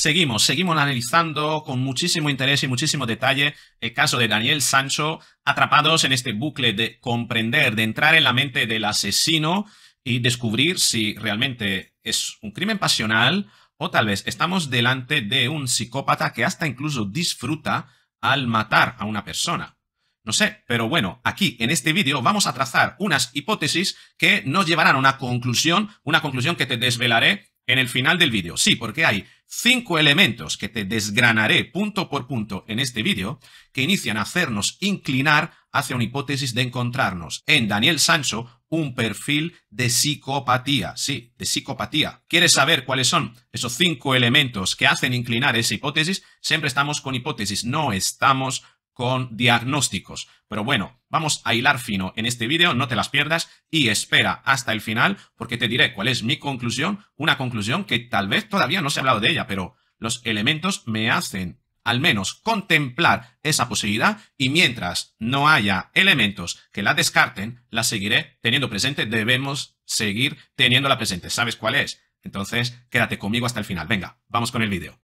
Seguimos, seguimos analizando con muchísimo interés y muchísimo detalle el caso de Daniel Sancho, atrapados en este bucle de comprender, de entrar en la mente del asesino y descubrir si realmente es un crimen pasional o tal vez estamos delante de un psicópata que hasta incluso disfruta al matar a una persona. No sé, pero bueno, aquí en este vídeo vamos a trazar unas hipótesis que nos llevarán a una conclusión, una conclusión que te desvelaré en el final del vídeo. Sí, porque hay cinco elementos que te desgranaré punto por punto en este vídeo, que inician a hacernos inclinar hacia una hipótesis de encontrarnos en Daniel Sancho un perfil de psicopatía. Sí, de psicopatía. ¿Quieres saber cuáles son esos cinco elementos que hacen inclinar esa hipótesis? Siempre estamos con hipótesis, no estamos con diagnósticos. Pero bueno, vamos a hilar fino en este vídeo, no te las pierdas y espera hasta el final porque te diré cuál es mi conclusión, una conclusión que tal vez todavía no se ha hablado de ella, pero los elementos me hacen al menos contemplar esa posibilidad y mientras no haya elementos que la descarten, la seguiré teniendo presente, debemos seguir teniéndola presente. ¿Sabes cuál es? Entonces, quédate conmigo hasta el final. Venga, vamos con el vídeo.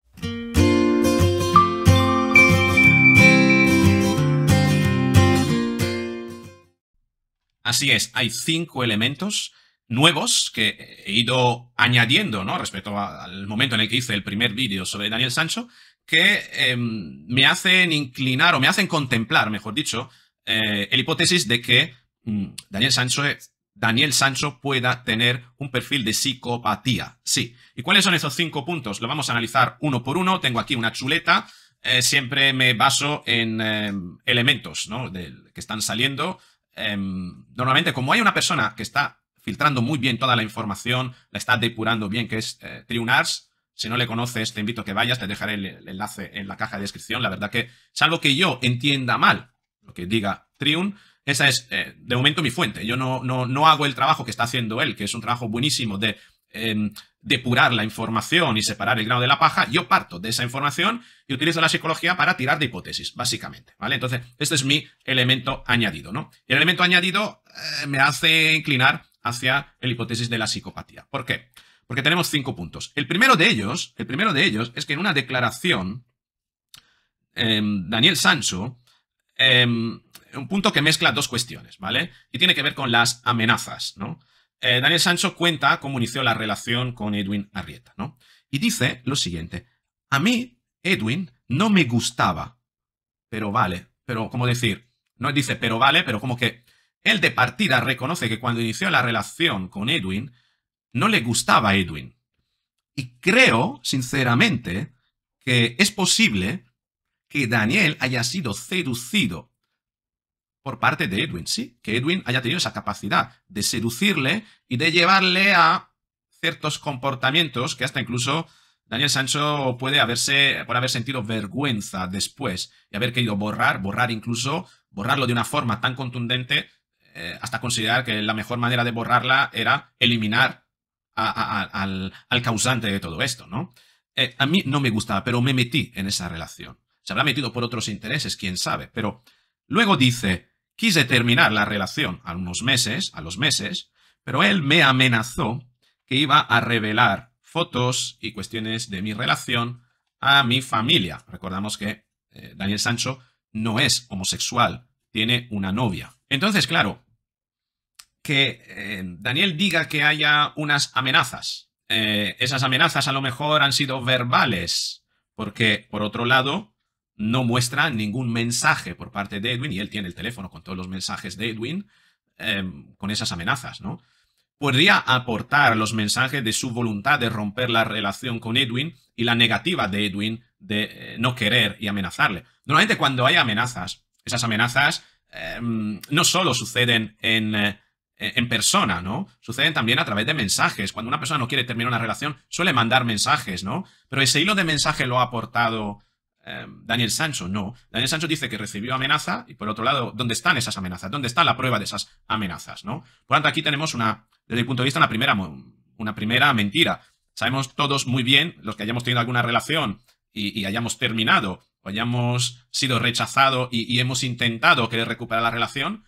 Así es, hay cinco elementos nuevos que he ido añadiendo ¿no? respecto al momento en el que hice el primer vídeo sobre Daniel Sancho, que em, me hacen inclinar o me hacen contemplar, mejor dicho, eh, el hipótesis de que mm, Daniel Sancho Daniel pueda tener un perfil de psicopatía. Sí. ¿Y cuáles son esos cinco puntos? Lo vamos a analizar uno por uno. Tengo aquí una chuleta. Eh, siempre me baso en em, elementos que están saliendo Em, normalmente como hay una persona que está filtrando muy bien toda la información, la está depurando bien, que es eh, Triunars, si no le conoces, te invito a que vayas, te dejaré el, enlace en la caja de descripción. La verdad que, salvo que yo entienda mal lo que diga Triun, esa es, eh, de momento, mi fuente. Yo no, no, no hago el trabajo que está haciendo él, que es un trabajo buenísimo de em, depurar la información y separar el grano de la paja, yo parto de esa información y utilizo la psicología para tirar de hipótesis, básicamente, ¿vale? Entonces, este es mi elemento añadido, ¿no? el elemento añadido eh, me hace inclinar hacia el hipótesis de la psicopatía. ¿Por qué? Porque tenemos cinco puntos. El primero de ellos, el primero de ellos es que en una declaración, em, Daniel Sancho, em, un punto que mezcla dos cuestiones, ¿vale? Y tiene que ver con las amenazas, ¿no? Eh, Daniel Sancho cuenta cómo inició la relación con Edwin Arrieta, ¿no? Y dice lo siguiente, a mí, Edwin, no me gustaba, pero vale, pero como decir, no dice pero vale, pero como que él de partida reconoce que cuando inició la relación con Edwin, no le gustaba Edwin. Y creo, sinceramente, que es posible que Daniel haya sido seducido por parte de Edwin, sí, que Edwin haya tenido esa capacidad de seducirle y de llevarle a ciertos comportamientos que hasta incluso Daniel Sancho puede haberse, por haber sentido vergüenza después y haber querido borrar, borrar incluso, borrarlo de una forma tan contundente eh, hasta considerar que la mejor manera de borrarla era eliminar al, causante de todo esto, ¿no? Eh, a mí no me gustaba, pero me metí en esa relación. Se habrá metido por otros intereses, quién sabe, pero luego dice, Quise terminar la relación a unos meses, a los meses, pero él me amenazó que iba a revelar fotos y cuestiones de mi relación a mi familia. Recordamos que eh, Daniel Sancho no es homosexual, tiene una novia. Entonces, claro, que eh, Daniel diga que haya unas amenazas. Eh, esas amenazas a lo mejor han sido verbales, porque por otro lado, no muestra ningún mensaje por parte de Edwin, y él tiene el teléfono con todos los mensajes de Edwin, em, con esas amenazas, ¿no? Podría aportar los mensajes de su voluntad de romper la relación con Edwin y la negativa de Edwin de eh, no querer y amenazarle. Normalmente cuando hay amenazas, esas amenazas em, no solo suceden en eh, en persona, ¿no? Suceden también a través de mensajes. Cuando una persona no quiere terminar una relación, suele mandar mensajes, ¿no? Pero ese hilo de mensaje lo ha aportado Em, Daniel Sancho, no. Daniel Sancho dice que recibió amenaza y por otro lado, ¿dónde están esas amenazas? ¿Dónde está la prueba de esas amenazas? ¿no? Por tanto, aquí tenemos una, desde el punto de vista, una primera, una primera mentira. Sabemos todos muy bien, los que hayamos tenido alguna relación y, hayamos terminado o hayamos sido rechazados y, y hemos intentado querer recuperar la relación,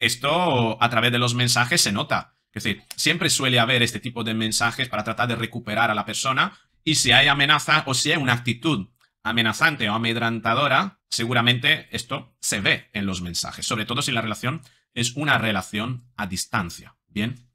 esto a través de los mensajes se nota. Es decir, siempre suele haber este tipo de mensajes para tratar de recuperar a la persona y si hay amenaza o si hay una actitud amenazante o amedrantadora, seguramente esto se ve en los mensajes, sobre todo si la relación es una relación a distancia. Bien.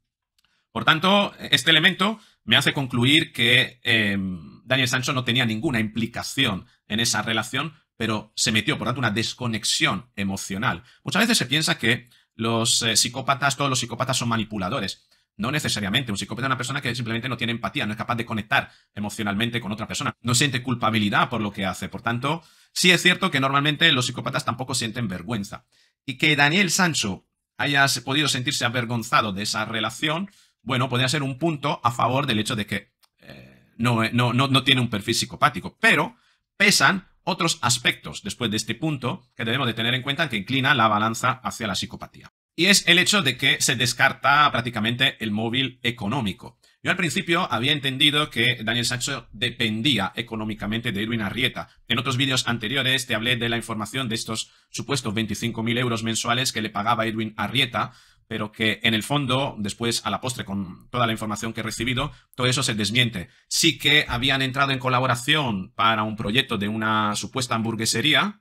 Por tanto, este elemento me hace concluir que em, Daniel Sancho no tenía ninguna implicación en esa relación, pero se metió, por tanto, una desconexión emocional. Muchas veces se piensa que los eh, psicópatas, todos los psicópatas son manipuladores. No necesariamente. Un psicópata es una persona que simplemente no tiene empatía, no es capaz de conectar emocionalmente con otra persona, no siente culpabilidad por lo que hace. Por tanto, sí es cierto que normalmente los psicópatas tampoco sienten vergüenza. Y que Daniel Sancho haya podido sentirse avergonzado de esa relación, bueno, podría ser un punto a favor del hecho de que eh, no, eh, no, no, no tiene un perfil psicopático. Pero pesan otros aspectos después de este punto que debemos de tener en cuenta que inclina la balanza hacia la psicopatía. Y es el hecho de que se descarta prácticamente el móvil económico. Yo al principio había entendido que Daniel Saxo dependía económicamente de Edwin Arrieta. En otros vídeos anteriores te hablé de la información de estos supuestos 25.000 euros mensuales que le pagaba Edwin Arrieta, pero que en el fondo, después a la postre, con toda la información que he recibido, todo eso se desmiente. Sí que habían entrado en colaboración para un proyecto de una supuesta hamburguesería,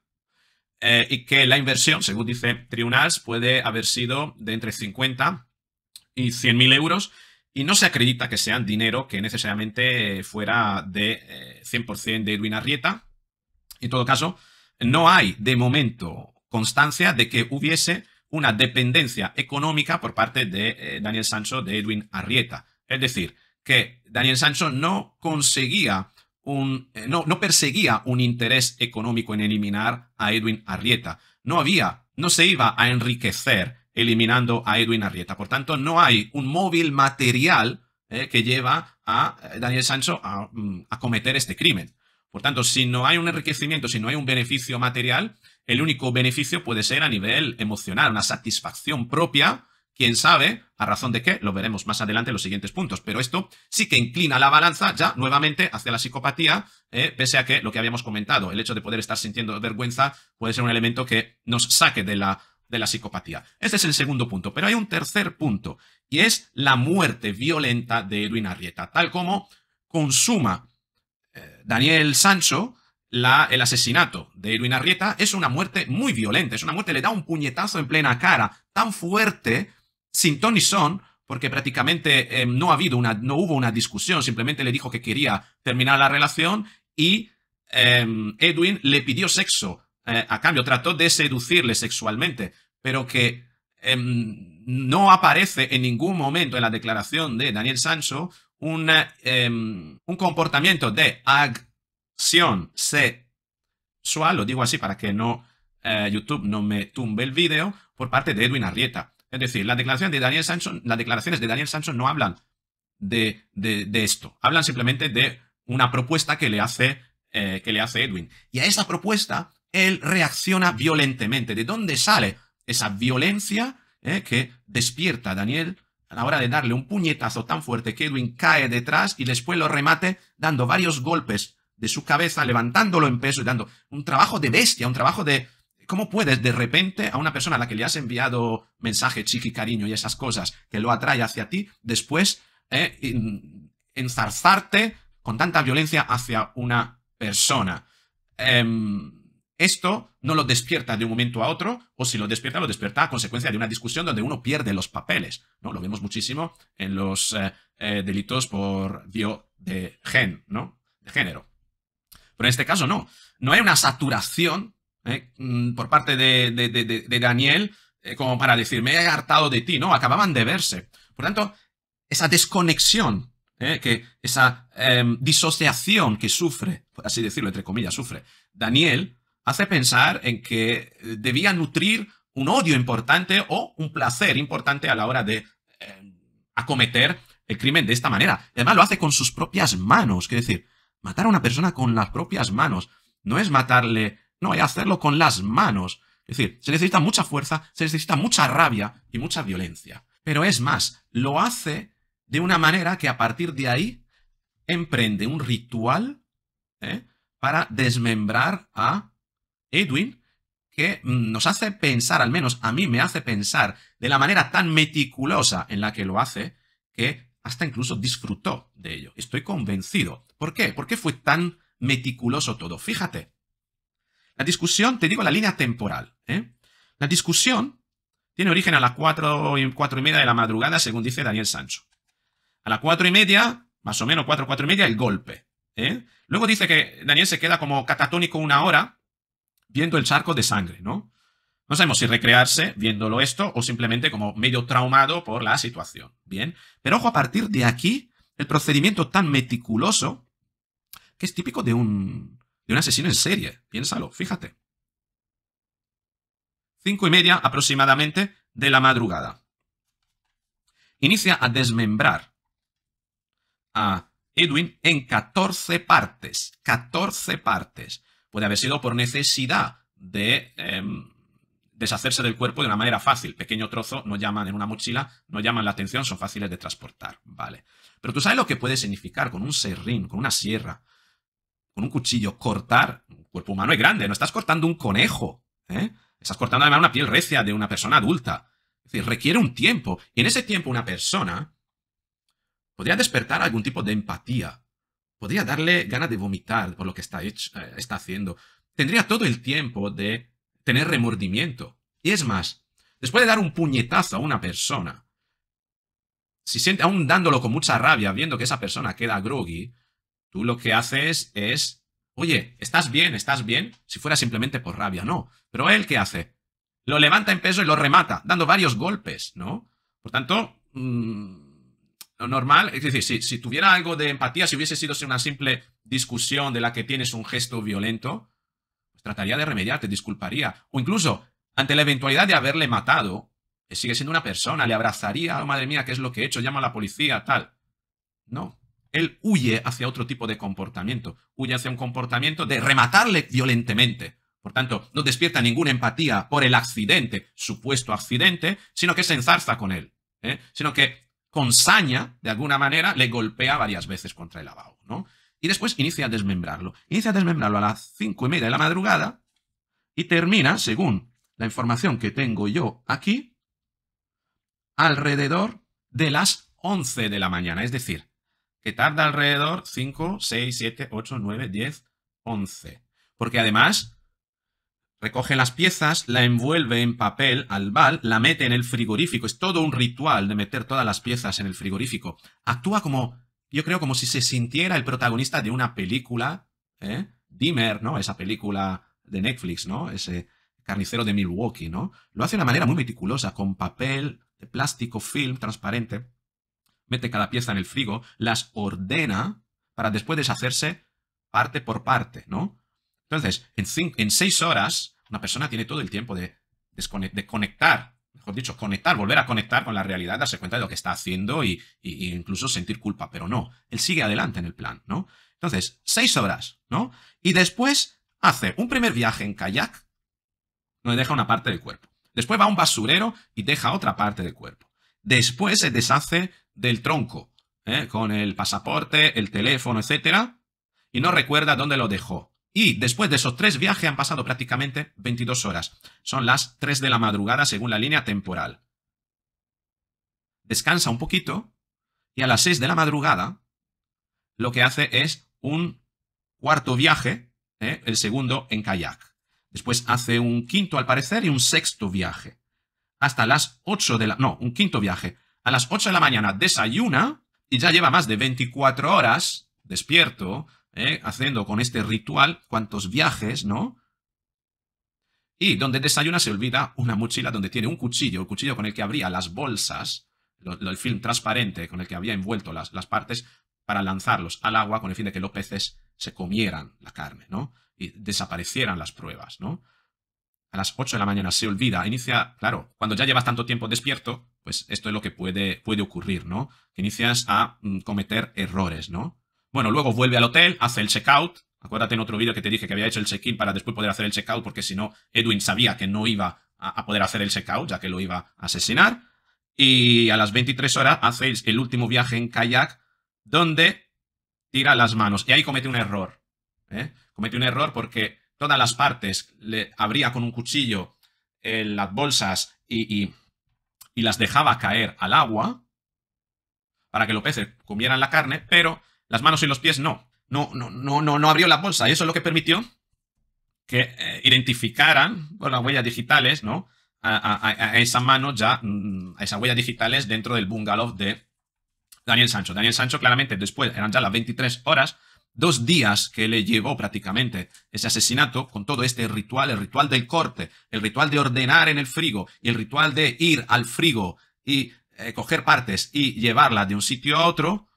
eh, y que la inversión, según dice tribunals puede haber sido de entre 50 y mil euros y no se acredita que sean dinero que necesariamente fuera de 100% eh, de Edwin Arrieta. En todo caso, no hay de momento constancia de que hubiese una dependencia económica por parte de eh, Daniel Sancho de Edwin Arrieta. Es decir, que Daniel Sancho no conseguía eh, no, perseguía un interés económico en eliminar a Edwin Arrieta. No había, no se iba a enriquecer eliminando a Edwin Arrieta. Por tanto, no hay un móvil material eh, que lleva a eh, Daniel Sancho mm, a, cometer este crimen. Por tanto, si no hay un enriquecimiento, si no hay un beneficio material, el único beneficio puede ser a nivel emocional, una satisfacción propia Quién sabe, a razón de qué, lo veremos más adelante en los siguientes puntos, pero esto sí que inclina la balanza ya nuevamente hacia la psicopatía, ¿eh? pese a que lo que habíamos comentado, el hecho de poder estar sintiendo vergüenza puede ser un elemento que nos saque de la, de la psicopatía. Este es el segundo punto, pero hay un tercer punto, y es la muerte violenta de Edwin Arrieta, tal como consuma eh, Daniel Sancho, el asesinato de Edwin Arrieta es una muerte muy violenta, es una muerte, le da un puñetazo en plena cara, tan fuerte sin Tony Son, porque prácticamente eh, no, ha habido una, no hubo una discusión, simplemente le dijo que quería terminar la relación y em, Edwin le pidió sexo eh, a cambio, trató de seducirle sexualmente, pero que em, no aparece en ningún momento en la declaración de Daniel Sancho un em, comportamiento de acción sexual, lo digo así para que no eh, YouTube no me tumbe el video por parte de Edwin Arrieta. Es decir, las declaraciones de Daniel Samson, las declaraciones de Daniel no hablan de, de, esto, hablan simplemente de una propuesta que le hace, eh, que le hace Edwin. Y a esa propuesta él reacciona violentemente. ¿De dónde sale esa violencia eh, que despierta a Daniel a la hora de darle un puñetazo tan fuerte que Edwin cae detrás y después lo remate dando varios golpes de su cabeza, levantándolo en peso y dando un trabajo de bestia, un trabajo de, ¿Cómo puedes de repente a una persona a la que le has enviado mensaje, chiqui, cariño y esas cosas que lo atrae hacia ti, después eh, enzarzarte con tanta violencia hacia una persona? Em, esto no lo despierta de un momento a otro, o si lo despierta, lo despierta a consecuencia de una discusión donde uno pierde los papeles. ¿no? Lo vemos muchísimo en los eh, eh, delitos por bio de gen, ¿no? De género. Pero en este caso no. No hay una saturación eh, mm, por parte de, Daniel eh, como para decir, me he hartado de ti, ¿no? Acababan de verse. Por tanto, esa desconexión, eh, que esa em, disociación que sufre, así decirlo, entre comillas, sufre Daniel, hace pensar en que debía nutrir un odio importante o un placer importante a la hora de em, acometer el crimen de esta manera. Además, lo hace con sus propias manos, es decir, matar a una persona con las propias manos no es matarle no, hay que hacerlo con las manos. Es decir, se necesita mucha fuerza, se necesita mucha rabia y mucha violencia. Pero es más, lo hace de una manera que a partir de ahí emprende un ritual ¿eh? para desmembrar a Edwin que nos hace pensar, al menos a mí me hace pensar, de la manera tan meticulosa en la que lo hace, que hasta incluso disfrutó de ello. Estoy convencido. ¿Por qué? ¿Por qué fue tan meticuloso todo? Fíjate, la discusión, te digo la línea temporal. ¿eh? La discusión tiene origen a las 4 y, 4 y media de la madrugada, según dice Daniel Sancho. A las cuatro y media, más o menos cuatro, cuatro y media, el golpe. ¿eh? Luego dice que Daniel se queda como catatónico una hora viendo el charco de sangre, ¿no? No sabemos si recrearse viéndolo esto o simplemente como medio traumado por la situación. Bien, pero ojo, a partir de aquí, el procedimiento tan meticuloso que es típico de un de un asesino en serie. Piénsalo, fíjate. Cinco y media aproximadamente de la madrugada. Inicia a desmembrar a Edwin en 14 partes. 14 partes. Puede haber sido por necesidad de em, deshacerse del cuerpo de una manera fácil. Pequeño trozo, no llaman en una mochila, no llaman la atención, son fáciles de transportar. Vale. Pero tú sabes lo que puede significar con un serrín, con una sierra, con un cuchillo cortar, un cuerpo humano es grande, no estás cortando un conejo, ¿eh? estás cortando además una piel recia de una persona adulta. Es decir, requiere un tiempo. Y en ese tiempo una persona podría despertar algún tipo de empatía, podría darle ganas de vomitar por lo que está, eh, está haciendo, tendría todo el tiempo de tener remordimiento. Y es más, después de dar un puñetazo a una persona, si siente aún dándolo con mucha rabia, viendo que esa persona queda groggy, Tú lo que haces es, oye, ¿estás bien? ¿Estás bien? Si fuera simplemente por rabia, no. Pero él, ¿qué hace? Lo levanta en peso y lo remata, dando varios golpes, ¿no? Por tanto, mm, lo normal, es decir, si, tuviera algo de empatía, si hubiese sido una simple discusión de la que tienes un gesto violento, pues trataría de remediar, te disculparía. O incluso, ante la eventualidad de haberle matado, sigue siendo una persona, le abrazaría, oh, madre mía, ¿qué es lo que he hecho? Llama a la policía, tal. No, él huye hacia otro tipo de comportamiento, huye hacia un comportamiento de rematarle violentamente. Por tanto, no despierta ninguna empatía por el accidente, supuesto accidente, sino que se enzarza con él, ¿eh? sino que con saña, de alguna manera, le golpea varias veces contra el lavabo, ¿no? Y después inicia a desmembrarlo. Inicia a desmembrarlo a las cinco y media de la madrugada y termina, según la información que tengo yo aquí, alrededor de las 11 de la mañana, es decir, que tarda alrededor 5, 6, 7, 8, 9, 10, 11. Porque además recoge las piezas, la envuelve en papel al bal, la mete en el frigorífico. Es todo un ritual de meter todas las piezas en el frigorífico. Actúa como, yo creo, como si se sintiera el protagonista de una película, ¿eh? Dimmer, ¿no? Esa película de Netflix, ¿no? Ese carnicero de Milwaukee, ¿no? Lo hace de una manera muy meticulosa, con papel, de plástico, film transparente mete cada pieza en el frigo, las ordena para después deshacerse parte por parte, ¿no? Entonces, en, en seis horas, una persona tiene todo el tiempo de, de conectar, mejor dicho, conectar, volver a conectar con la realidad, darse cuenta de lo que está haciendo y, incluso sentir culpa, pero no, él sigue adelante en el plan, ¿no? Entonces, seis horas, ¿no? Y después hace un primer viaje en kayak, le deja una parte del cuerpo. Después va a un basurero y deja otra parte del cuerpo. Después se deshace del tronco, ¿eh? con el pasaporte, el teléfono, etc. Y no recuerda dónde lo dejó. Y después de esos tres viajes han pasado prácticamente 22 horas. Son las 3 de la madrugada según la línea temporal. Descansa un poquito y a las 6 de la madrugada lo que hace es un cuarto viaje, ¿eh? el segundo en kayak. Después hace un quinto al parecer y un sexto viaje. Hasta las 8 de la... No, un quinto viaje a las 8 de la mañana desayuna y ya lleva más de 24 horas despierto, ¿eh? haciendo con este ritual cuantos viajes, ¿no? Y donde desayuna se olvida una mochila donde tiene un cuchillo, el cuchillo con el que abría las bolsas, el film transparente con el que había envuelto las, las partes para lanzarlos al agua con el fin de que los peces se comieran la carne, ¿no? Y desaparecieran las pruebas, ¿no? A las 8 de la mañana se olvida, inicia, claro, cuando ya llevas tanto tiempo despierto, pues esto es lo que puede, puede ocurrir, ¿no? Que inicias a mm, cometer errores, ¿no? Bueno, luego vuelve al hotel, hace el check-out. Acuérdate en otro vídeo que te dije que había hecho el check-in para después poder hacer el check-out, porque si no, Edwin sabía que no iba a, poder hacer el check-out, ya que lo iba a asesinar. Y a las 23 horas hace el último viaje en kayak, donde tira las manos. Y ahí comete un error. ¿eh? Comete un error porque todas las partes le abría con un cuchillo eh, las bolsas y y las dejaba caer al agua para que los peces comieran la carne, pero las manos y los pies no. No, no, no, no, no abrió la bolsa. Y eso es lo que permitió que eh, identificaran las huellas digitales, ¿no? A, a, a, esa mano ya, mm, a esas huellas digitales dentro del bungalow de Daniel Sancho. Daniel Sancho, claramente, después eran ya las 23 horas, dos días que le llevó prácticamente ese asesinato con todo este ritual, el ritual del corte, el ritual de ordenar en el frigo y el ritual de ir al frigo y eh, coger partes y llevarlas de un sitio a otro,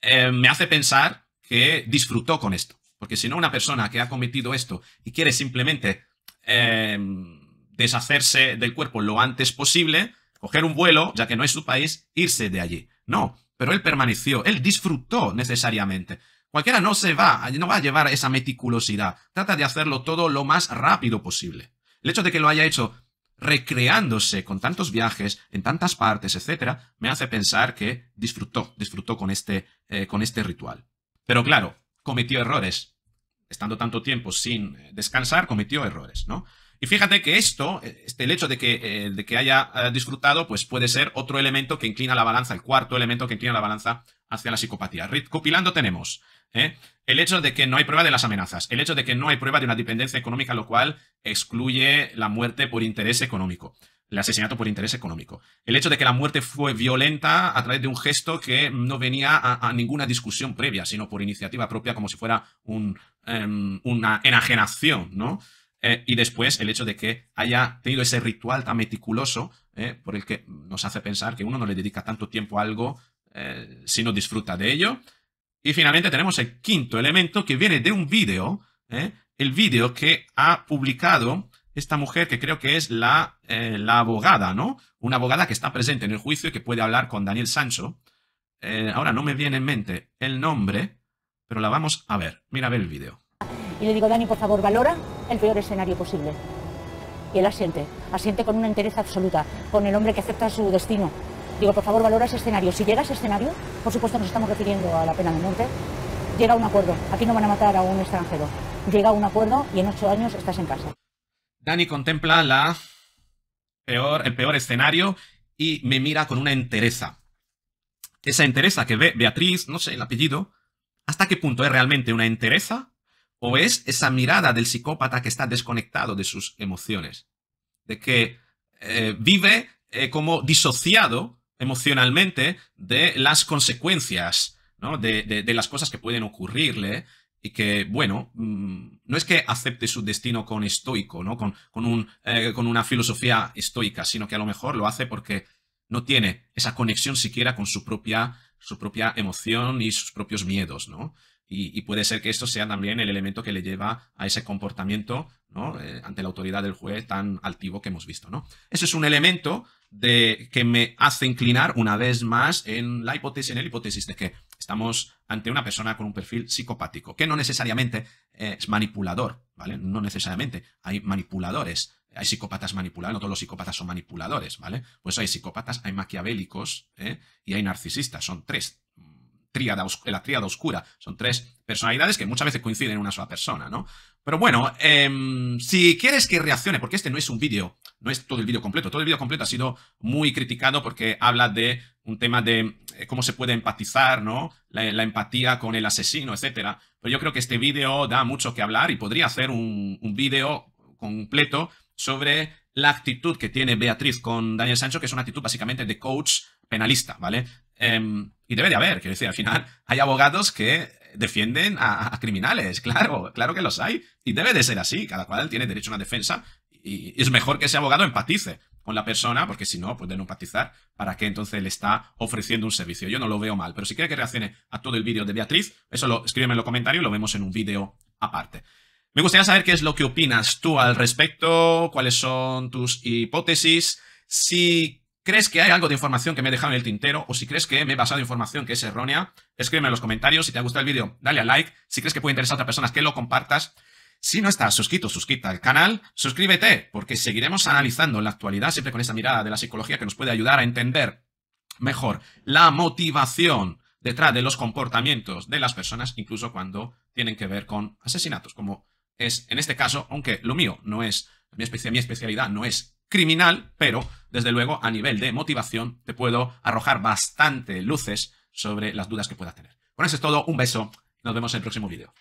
eh, me hace pensar que disfrutó con esto. Porque si no, una persona que ha cometido esto y quiere simplemente eh, deshacerse del cuerpo lo antes posible, coger un vuelo, ya que no es su país, irse de allí. No, pero él permaneció, él disfrutó necesariamente. Cualquiera no se va, no va a llevar esa meticulosidad. Trata de hacerlo todo lo más rápido posible. El hecho de que lo haya hecho recreándose con tantos viajes, en tantas partes, etc., me hace pensar que disfrutó, disfrutó con este, eh, con este ritual. Pero claro, cometió errores. Estando tanto tiempo sin eh, descansar, cometió errores, ¿no? Y fíjate que esto, eh, este, el hecho de que, de que haya disfrutado, pues puede ser otro elemento que inclina la balanza, el cuarto elemento que inclina la balanza hacia la psicopatía. Recopilando tenemos ¿eh? El hecho de que no hay prueba de las amenazas, el hecho de que no hay prueba de una dependencia económica, lo cual excluye la muerte por interés económico, el asesinato por interés económico, el hecho de que la muerte fue violenta a través de un gesto que no venía a, ninguna discusión previa, sino por iniciativa propia, como si fuera un, em, una enajenación, ¿no? Eh, y después el hecho de que haya tenido ese ritual tan meticuloso ¿eh? por el que nos hace pensar que uno no le dedica tanto tiempo a algo si no disfruta de ello. Y finalmente tenemos el quinto elemento que viene de un vídeo, ¿eh? el vídeo que ha publicado esta mujer que creo que es la, eh, la, abogada, ¿no? Una abogada que está presente en el juicio y que puede hablar con Daniel Sancho. Eh, ahora no me viene en mente el nombre, pero la vamos a ver. Mira ve el vídeo. Y le digo, Dani, por favor, valora el peor escenario posible. Y él asiente, asiente con una interés absoluta, con el hombre que acepta su destino, Digo, por favor, valora ese escenario. Si llega ese escenario, por supuesto nos estamos refiriendo a la pena de muerte, llega un acuerdo. Aquí no van a matar a un extranjero. Llega a un acuerdo y en ocho años estás en casa. Dani contempla el peor escenario y me mira con una entereza. Esa entereza que ve Beatriz, no sé el apellido, ¿hasta qué punto es realmente una entereza? ¿O es esa mirada del psicópata que está desconectado de sus emociones? De que eh, vive eh, como disociado emocionalmente de las consecuencias, ¿no? de, las cosas que pueden ocurrirle y que, bueno, mm, no es que acepte su destino con estoico, ¿no? Con, con, un, eh, con, una filosofía estoica, sino que a lo mejor lo hace porque no tiene esa conexión siquiera con su propia, su propia emoción y sus propios miedos, ¿no? Y, puede ser que esto sea también el elemento que le lleva a ese comportamiento, ¿no? Eh, ante la autoridad del juez tan altivo que hemos visto, ¿no? Ese es un elemento de, que me hace inclinar una vez más en la hipótesis, en la hipótesis de que estamos ante una persona con un perfil psicopático, que no necesariamente eh, es manipulador, ¿vale? No necesariamente. Hay manipuladores, hay psicópatas manipuladores, no todos los psicópatas son manipuladores, ¿vale? Pues hay psicópatas, hay maquiavélicos ¿eh? y hay narcisistas, son tres. Mm, tríada la tríada oscura. Son tres personalidades que muchas veces coinciden en una sola persona, ¿no? Pero bueno, em, si quieres que reaccione, porque este no es un vídeo no es todo el vídeo completo. Todo el vídeo completo ha sido muy criticado porque habla de un tema de eh, cómo se puede empatizar, ¿no? La, empatía con el asesino, etc. Pero yo creo que este vídeo da mucho que hablar y podría hacer un, un vídeo completo sobre la actitud que tiene Beatriz con Daniel Sancho, que es una actitud básicamente de coach penalista, ¿vale? Em, y debe de haber, quiero decir, al final hay abogados que defienden a, criminales, claro, claro que los hay, y debe de ser así, cada cual tiene derecho a una defensa y, es mejor que ese abogado empatice con la persona, porque si no, pues no empatizar, ¿para qué entonces le está ofreciendo un servicio? Yo no lo veo mal, pero si quiere que reaccione a todo el vídeo de Beatriz, eso lo escríbeme en los comentarios y lo vemos en un vídeo aparte. Me gustaría saber qué es lo que opinas tú al respecto, cuáles son tus hipótesis, si crees que hay algo de información que me he dejado en el tintero o si crees que me he basado en información que es errónea, escríbeme en los comentarios. Si te ha gustado el vídeo, dale a like. Si crees que puede interesar a otras personas, que lo compartas. Si no estás suscrito, suscríbete al canal, suscríbete, porque seguiremos analizando la actualidad siempre con esa mirada de la psicología que nos puede ayudar a entender mejor la motivación detrás de los comportamientos de las personas, incluso cuando tienen que ver con asesinatos, como es en este caso, aunque lo mío no es, mi, especialidad no es criminal, pero desde luego a nivel de motivación te puedo arrojar bastante luces sobre las dudas que puedas tener. Con eso es todo, un beso, nos vemos en el próximo vídeo.